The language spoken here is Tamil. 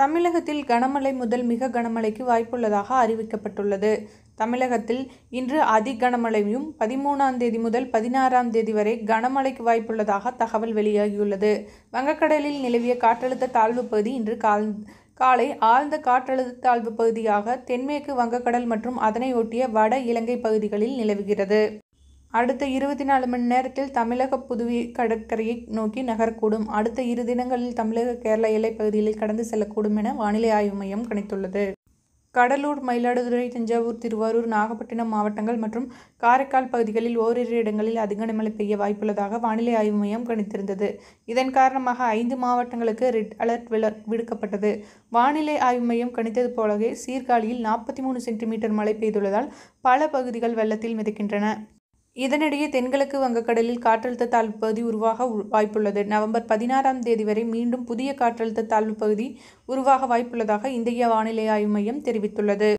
தமிழகத்தில் கனமழை முதல் மிக கனமழைக்கு வாய்ப்புள்ளதாக அறிவிக்கப்பட்டுள்ளது தமிழகத்தில் இன்று அதி கனமழையும் பதிமூணாம் தேதி முதல் பதினாறாம் தேதி வரை கனமழைக்கு வாய்ப்புள்ளதாக தகவல் வெளியாகியுள்ளது வங்கக்கடலில் நிலவிய காற்றழுத்த தாழ்வு பகுதி இன்று கால் காலை ஆழ்ந்த காற்றழுத்த தாழ்வு பகுதியாக தென்மேற்கு வங்கக்கடல் மற்றும் அதனை ஒட்டிய வட இலங்கை பகுதிகளில் நிலவுகிறது அடுத்த இருபத்தி நாலு மணி நேரத்தில் தமிழக புதுவை கடற்கரையை நோக்கி நகரக்கூடும் அடுத்த இரு தினங்களில் தமிழக கேரள எல்லைப்பகுதிகளில் கடந்து செல்லக்கூடும் என வானிலை ஆய்வு மையம் கணித்துள்ளது கடலூர் மயிலாடுதுறை தஞ்சாவூர் திருவாரூர் நாகப்பட்டினம் மாவட்டங்கள் மற்றும் காரைக்கால் பகுதிகளில் ஓரிரு இடங்களில் அதிக மழை பெய்ய வாய்ப்புள்ளதாக வானிலை ஆய்வு மையம் கணித்திருந்தது இதன் காரணமாக ஐந்து மாவட்டங்களுக்கு ரெட் அலர்ட் விடுக்கப்பட்டது வானிலை ஆய்வு மையம் கணித்தது போலவே சீர்காழியில் நாற்பத்தி மூணு சென்டிமீட்டர் மழை பெய்துள்ளதால் பல பகுதிகள் வெள்ளத்தில் மிதக்கின்றன இதனிடையே தென்கிழக்கு வங்கக்கடலில் காற்றழுத்த தாழ்வு பகுதி உருவாக வாய்ப்புள்ளது நவம்பர் பதினாறாம் தேதி வரை மீண்டும் புதிய காற்றழுத்த தாழ்வு பகுதி உருவாக வாய்ப்புள்ளதாக இந்திய வானிலை ஆய்வு மையம் தெரிவித்துள்ளது